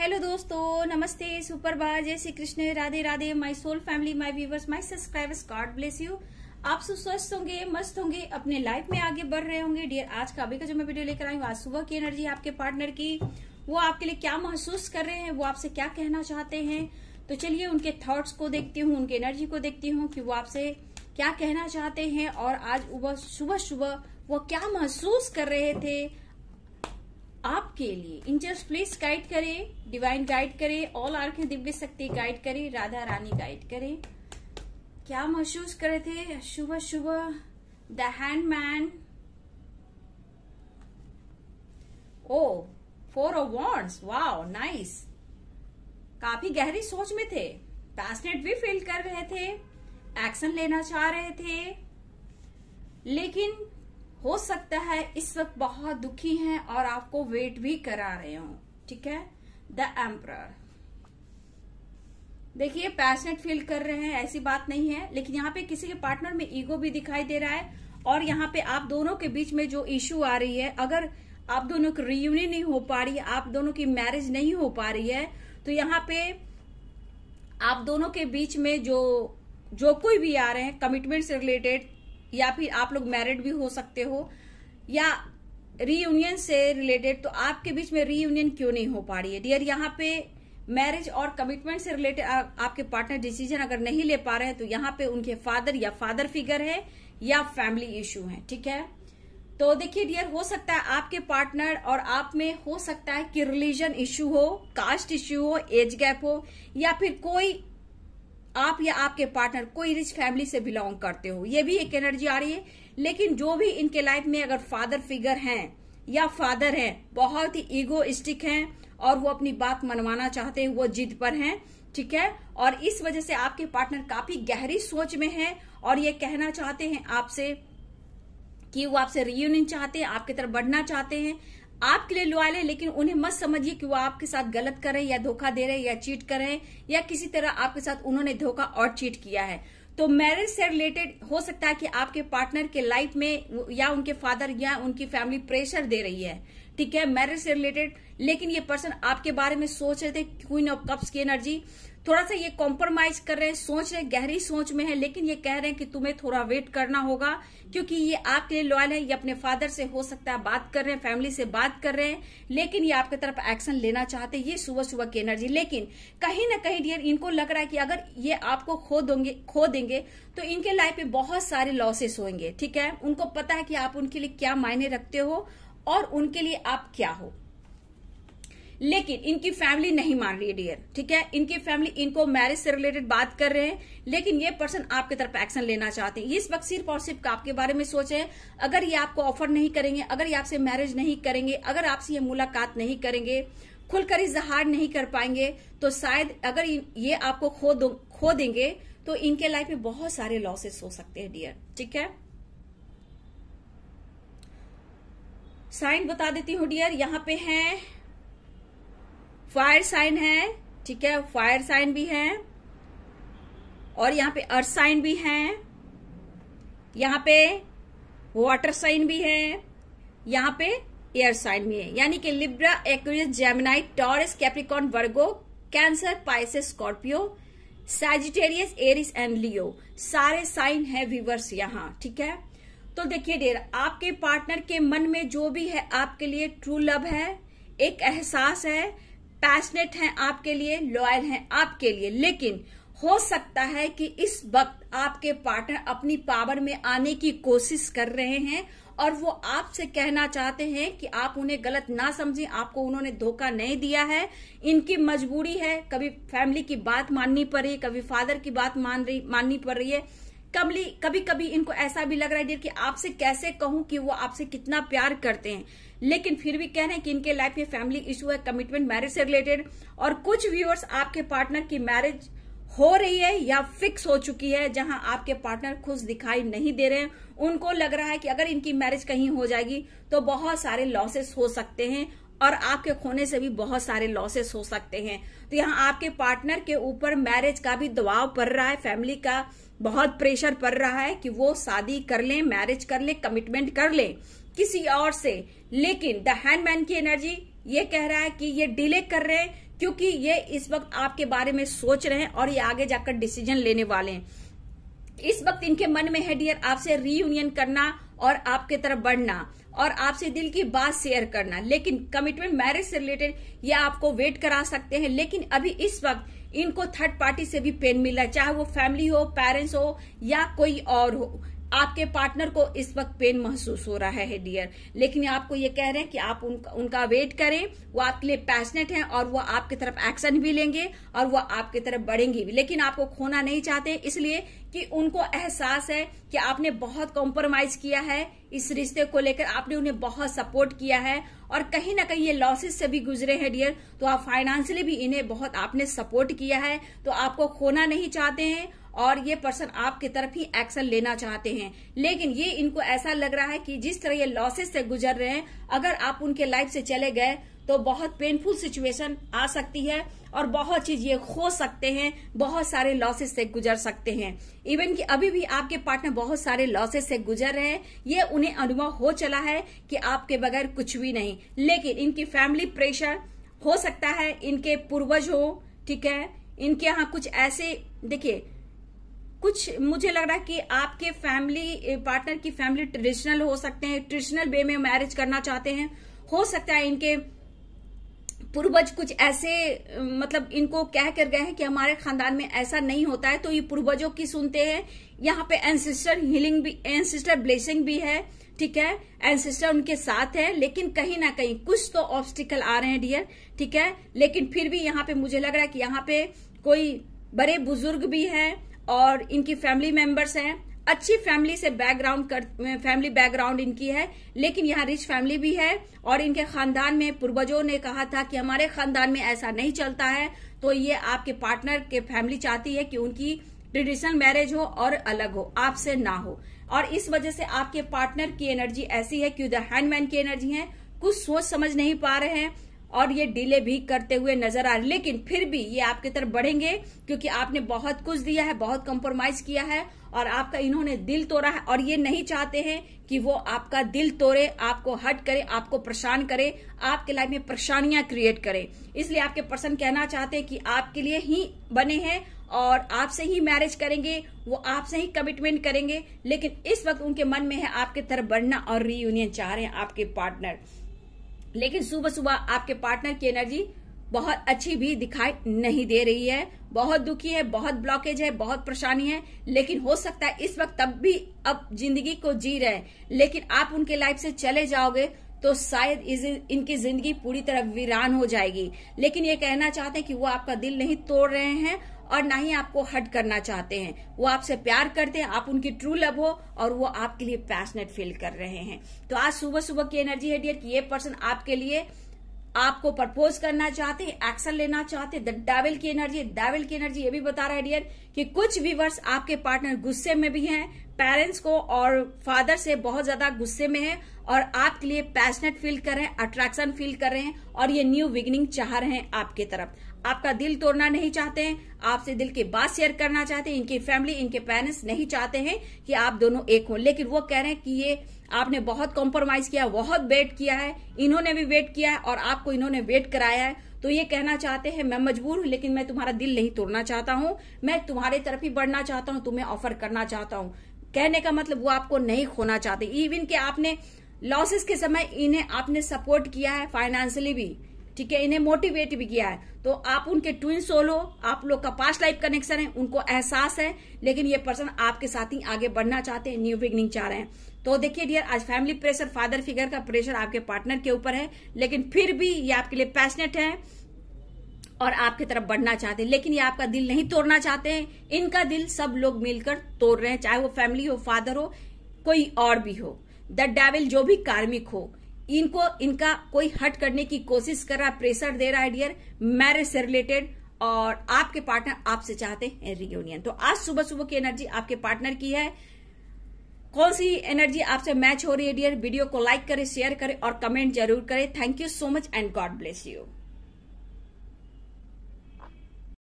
hello दोस्तों नमस्ते सुप्रभा जय Shri Krishna Radhe Radhe my soul family my viewers my subscribers God bless you आप सुस्वस्थ होंगे मस्त होंगे अपने लाइफ में आगे बढ़ रहे होंगे डियर आज का अभी का जो मैं वीडियो लेकर आई हूँ आज सुबह की एनर्जी आपके पार्टनर की वो आपके लिए क्या महसूस कर रहे हैं वो आपसे क्या कहना चाहते हैं तो चलिए उनके थॉट्स को देखती हूँ उनके एनर्जी को देखती हूँ कि वो आपसे क्या कहना चाहते हैं और आज सुबह सुबह वो क्या महसूस कर रहे थे आपके लिए इंजर्स प्लीज गाइड करे डिवाइन गाइड करे ऑल आर्खे दिव्य शक्ति गाइड करे राधा रानी गाइड करे क्या महसूस करे थे शुभ शुभ the hanged man oh four of wands wow nice काफी गहरी सोच में थे पैसनेट भी फील कर रहे थे एक्शन लेना चाह रहे थे लेकिन हो सकता है इस वक्त बहुत दुखी हैं और आपको वेट भी करा रहे हो ठीक है द एम्पर देखिए पैशनेट फील कर रहे हैं ऐसी बात नहीं है लेकिन यहाँ पे किसी के पार्टनर में ईगो भी दिखाई दे रहा है और यहाँ पे आप दोनों के बीच में जो इश्यू आ रही है अगर आप दोनों की रियूनियन नहीं हो पा रही है आप दोनों की मैरिज नहीं हो पा रही है तो यहाँ पे आप दोनों के बीच में जो जो कोई भी आ रहे हैं कमिटमेंट से रिलेटेड या फिर आप लोग मैरिड भी हो सकते हो या रीयूनियन से रिलेटेड तो आपके बीच में रीयूनियन क्यों नहीं हो पा रही है डियर यहाँ पे मैरिज और कमिटमेंट से रिलेटेड आपके पार्टनर डिसीजन अगर नहीं ले पा रहे हैं तो यहाँ पे उनके फादर या फादर फिगर है या फैमिली इश्यू है ठीक है तो देखिए डियर हो सकता है आपके पार्टनर और आप में हो सकता है कि रिलीजन इश्यू हो कास्ट इश्यू हो एज गैप हो या फिर कोई आप या आपके पार्टनर कोई रिच फैमिली से बिलोंग करते हो ये भी एक एनर्जी आ रही है लेकिन जो भी इनके लाइफ में अगर फादर फिगर हैं या फादर हैं बहुत ही ईगोइस्टिक हैं और वो अपनी बात मनवाना चाहते हैं वो जिद पर हैं ठीक है और इस वजह से आपके पार्टनर काफी गहरी सोच में है और ये कहना चाहते हैं आपसे कि वो आपसे रियूनियन चाहते हैं आपकी तरफ बढ़ना चाहते हैं आपके लिए लॉयल है लेकिन उन्हें मत समझिए कि वो आपके साथ गलत कर रहे हैं या धोखा दे रहे हैं या चीट कर रहे हैं या किसी तरह आपके साथ उन्होंने धोखा और चीट किया है तो मैरिज से रिलेटेड हो सकता है कि आपके पार्टनर के लाइफ में या उनके फादर या उनकी फैमिली प्रेशर दे रही है ठीक है मैरिज से रिलेटेड लेकिन ये पर्सन आपके बारे में सोच रहे थे क्वीन ऑफ कप्स की एनर्जी थोड़ा सा ये कॉम्प्रोमाइज कर रहे हैं सोच रहे गहरी सोच में है लेकिन ये कह रहे हैं कि तुम्हें थोड़ा वेट करना होगा क्योंकि ये आपके लिए लॉयल है ये अपने फादर से हो सकता है बात कर रहे हैं फैमिली से बात कर रहे हैं लेकिन ये आपके तरफ एक्शन लेना चाहते हैं ये सुबह सुबह की एनर्जी लेकिन कहीं ना कहीं डियर इनको लग रहा है कि अगर ये आपको खो दोगे खो देंगे तो इनके लाइफ में बहुत सारे लॉसेस होंगे ठीक है उनको पता है कि आप उनके लिए क्या मायने रखते हो और उनके लिए आप क्या हो लेकिन इनकी फैमिली नहीं मान रही है डियर ठीक है इनकी फैमिली इनको मैरिज से रिलेटेड बात कर रहे हैं लेकिन ये पर्सन आपके तरफ एक्शन लेना चाहते हैं ये इस वक्त सिर्फ और सिर्फ आपके बारे में सोचे अगर ये आपको ऑफर नहीं करेंगे अगर ये आपसे मैरिज नहीं करेंगे अगर आपसे ये मुलाकात नहीं करेंगे खुलकर इजहार नहीं कर पाएंगे तो शायद अगर ये आपको खो खो देंगे तो इनके लाइफ में बहुत सारे लॉसेस हो सकते हैं डियर ठीक है साइन बता देती हूँ डियर यहाँ पे है फायर साइन है ठीक है फायर साइन भी है और यहाँ पे अर्थ साइन भी है यहाँ पे वाटर साइन भी है यहाँ पे एयर साइन भी है यानी कि Libra Aquarius Gemini Taurus Capricorn Virgo Cancer Pisces Scorpio Sagittarius Aries and Leo सारे साइन है विवर्स यहाँ ठीक है तो देखिए डेर आपके पार्टनर के मन में जो भी है आपके लिए ट्रू लव है एक एहसास है पैशनेट हैं आपके लिए लॉयल हैं आपके लिए लेकिन हो सकता है कि इस वक्त आपके पार्टनर अपनी पावर में आने की कोशिश कर रहे हैं और वो आपसे कहना चाहते हैं कि आप उन्हें गलत ना समझें आपको उन्होंने धोखा नहीं दिया है इनकी मजबूरी है कभी फैमिली की बात माननी पड़ रही है कभी फादर की बात मान रही माननी पड़ रही है कमली कभी कभी इनको ऐसा भी लग रहा है डियर कि आपसे कैसे कहूं कि वो आपसे कितना प्यार करते हैं लेकिन फिर भी कह रहे हैं कि इनके लाइफ में फैमिली इशू है कमिटमेंट मैरिज से रिलेटेड और कुछ व्यूअर्स आपके पार्टनर की मैरिज हो रही है या फिक्स हो चुकी है जहां आपके पार्टनर खुश दिखाई नहीं दे रहे हैं उनको लग रहा है कि अगर इनकी मैरिज कहीं हो जाएगी तो बहुत सारे लॉसेस हो सकते हैं और आपके खोने से भी बहुत सारे लॉसेस हो सकते हैं तो यहाँ आपके पार्टनर के ऊपर मैरिज का भी दबाव पड़ रहा है फैमिली का बहुत प्रेशर पड़ रहा है कि वो शादी कर ले मैरिज कर ले कमिटमेंट कर ले किसी और से लेकिन द हैंडमैन की एनर्जी ये कह रहा है कि ये डिले कर रहे हैं क्योंकि ये इस वक्त आपके बारे में सोच रहे हैं और ये आगे जाकर डिसीजन लेने वाले हैं इस वक्त इनके मन में है डियर आपसे रीयूनियन करना और आपके तरफ बढ़ना और आपसे दिल की बात शेयर करना लेकिन कमिटमेंट मैरिज से रिलेटेड ये आपको वेट करा सकते हैं लेकिन अभी इस वक्त इनको थर्ड पार्टी से भी पेन मिला चाहे वो फैमिली हो पेरेंट्स हो या कोई और हो आपके पार्टनर को इस वक्त पेन महसूस हो रहा है डियर लेकिन आपको ये कह रहे हैं कि आप उनका उनका वेट करें वो आपके लिए पैशनेट हैं और वो आपकी तरफ एक्शन भी लेंगे और वो आपकी तरफ बढ़ेंगी भी लेकिन आपको खोना नहीं चाहते इसलिए कि उनको एहसास है कि आपने बहुत कॉम्प्रोमाइज किया है इस रिश्ते को लेकर आपने उन्हें बहुत सपोर्ट किया है और कहीं ना कहीं ये लॉसेस से भी गुजरे हैं डियर तो आप फाइनेंशियली भी इन्हें बहुत आपने सपोर्ट किया है तो आपको खोना नहीं चाहते हैं और ये पर्सन आपके तरफ ही एक्शन लेना चाहते हैं लेकिन ये इनको ऐसा लग रहा है कि जिस तरह ये लॉसेस से गुजर रहे हैं अगर आप उनके लाइफ से चले गए तो बहुत पेनफुल सिचुएशन आ सकती है और बहुत चीज ये खो सकते हैं बहुत सारे लॉसेस से गुजर सकते हैं इवन कि अभी भी आपके पार्टनर बहुत सारे लॉसेस से गुजर रहे हैं ये उन्हें अनुभव हो चला है कि आपके बगैर कुछ भी नहीं लेकिन इनकी फैमिली प्रेशर हो सकता है इनके पूर्वज हो ठीक है इनके यहाँ कुछ ऐसे देखिये कुछ मुझे लग रहा है कि आपके फैमिली पार्टनर की फैमिली ट्रेडिशनल हो सकते हैं ट्रेडिशनल वे में मैरिज करना चाहते हैं हो सकता है इनके पूर्वज कुछ ऐसे मतलब इनको कह कर गए हैं कि हमारे खानदान में ऐसा नहीं होता है तो ये पूर्वजों की सुनते हैं यहाँ पे एनसिस्टर हीलिंग भी एनसिस्टर ब्लेसिंग भी है ठीक है एनसिस्टर उनके साथ है लेकिन कहीं ना कहीं कुछ तो ऑब्स्टिकल आ रहे हैं डियर ठीक है लेकिन फिर भी यहाँ पे मुझे लग रहा है कि यहाँ पे कोई बड़े बुजुर्ग भी हैं और इनकी फैमिली मेंबर्स हैं अच्छी फैमिली से बैकग्राउंड फैमिली बैकग्राउंड इनकी है लेकिन यहाँ रिच फैमिली भी है और इनके खानदान में पूर्वजों ने कहा था कि हमारे खानदान में ऐसा नहीं चलता है तो ये आपके पार्टनर के फैमिली चाहती है कि उनकी ट्रेडिशनल मैरिज हो और अलग हो आपसे ना हो और इस वजह से आपके पार्टनर की एनर्जी ऐसी है कि द हैंडमैन की एनर्जी है कुछ सोच समझ नहीं पा रहे हैं और ये डिले भी करते हुए नजर आ रहे लेकिन फिर भी ये आपकी तरफ बढ़ेंगे क्योंकि आपने बहुत कुछ दिया है बहुत कॉम्प्रोमाइज किया है और आपका इन्होंने दिल तोड़ा है और ये नहीं चाहते हैं कि वो आपका दिल तोड़े आपको हट करे आपको परेशान करे आपके लाइफ में परेशानियां क्रिएट करे इसलिए आपके पर्सन कहना चाहते हैं कि आपके लिए ही बने हैं और आपसे ही मैरिज करेंगे वो आपसे ही कमिटमेंट करेंगे लेकिन इस वक्त उनके मन में है आपके तरफ बढ़ना और रीयूनियन चाह रहे हैं आपके पार्टनर लेकिन सुबह सुबह आपके पार्टनर की एनर्जी बहुत अच्छी भी दिखाई नहीं दे रही है बहुत दुखी है बहुत ब्लॉकेज है बहुत परेशानी है लेकिन हो सकता है इस वक्त तब भी अब जिंदगी को जी रहे हैं लेकिन आप उनके लाइफ से चले जाओगे तो शायद इनकी जिंदगी पूरी तरह वीरान हो जाएगी लेकिन ये कहना चाहते हैं कि वो आपका दिल नहीं तोड़ रहे हैं और ना ही आपको हट करना चाहते हैं वो आपसे प्यार करते हैं आप उनकी ट्रू लव हो और वो आपके लिए पैशनेट फील कर रहे हैं तो आज सुबह सुबह की एनर्जी है डियर कि ये पर्सन आपके लिए आपको प्रपोज करना चाहते एक्शन लेना चाहते द डेविल की एनर्जी डेविल की एनर्जी ये भी बता रहा है डियर कि कुछ व्यूवर्स आपके पार्टनर गुस्से में भी हैं पेरेंट्स को और फादर से बहुत ज्यादा गुस्से में है और आपके लिए पैशनेट फील कर रहे हैं अट्रैक्शन फील कर रहे हैं और ये न्यू बिगिनिंग चाह रहे हैं आपके तरफ आपका दिल तोड़ना नहीं चाहते हैं आपसे दिल की बात शेयर करना चाहते हैं इनकी फैमिली इनके पेरेंट्स नहीं चाहते हैं कि आप दोनों एक हो लेकिन वो कह रहे हैं कि ये आपने बहुत कॉम्प्रोमाइज किया बहुत वेट किया है इन्होंने भी वेट किया है और आपको इन्होंने वेट कराया है तो ये कहना चाहते हैं मैं मजबूर हूं लेकिन मैं तुम्हारा दिल नहीं तोड़ना चाहता हूं मैं तुम्हारे तरफ ही बढ़ना चाहता हूं तुम्हें ऑफर करना चाहता हूं कहने का मतलब वो आपको नहीं खोना चाहते इवन के आपने लॉसेस के समय इन्हें आपने सपोर्ट किया है फाइनेंशियली भी ठीक है इन्हें मोटिवेट भी किया है तो आप उनके ट्विन सोल हो आप लोग का पास्ट लाइफ कनेक्शन है उनको एहसास है लेकिन ये पर्सन आपके साथ ही आगे बढ़ना चाहते हैं न्यू बिगनिंग चाह रहे हैं तो देखिए डियर आज फैमिली प्रेशर फादर फिगर का प्रेशर आपके पार्टनर के ऊपर है लेकिन फिर भी ये आपके लिए पैशनेट है और आपकी तरफ बढ़ना चाहते हैं लेकिन ये आपका दिल नहीं तोड़ना चाहते हैं इनका दिल सब लोग मिलकर तोड़ रहे हैं चाहे वो फैमिली हो फादर हो कोई और भी हो द डेविल जो भी कार्मिक हो इनको इनका कोई हट करने की कोशिश कर रहा है प्रेशर दे रहा है डियर मैरिज से रिलेटेड और आपके पार्टनर आपसे चाहते हैं रियूनियन तो आज सुबह सुबह की एनर्जी आपके पार्टनर की है कौन सी एनर्जी आपसे मैच हो रही है डियर वीडियो को लाइक करें शेयर करें और कमेंट जरूर करें thank you so much and God bless you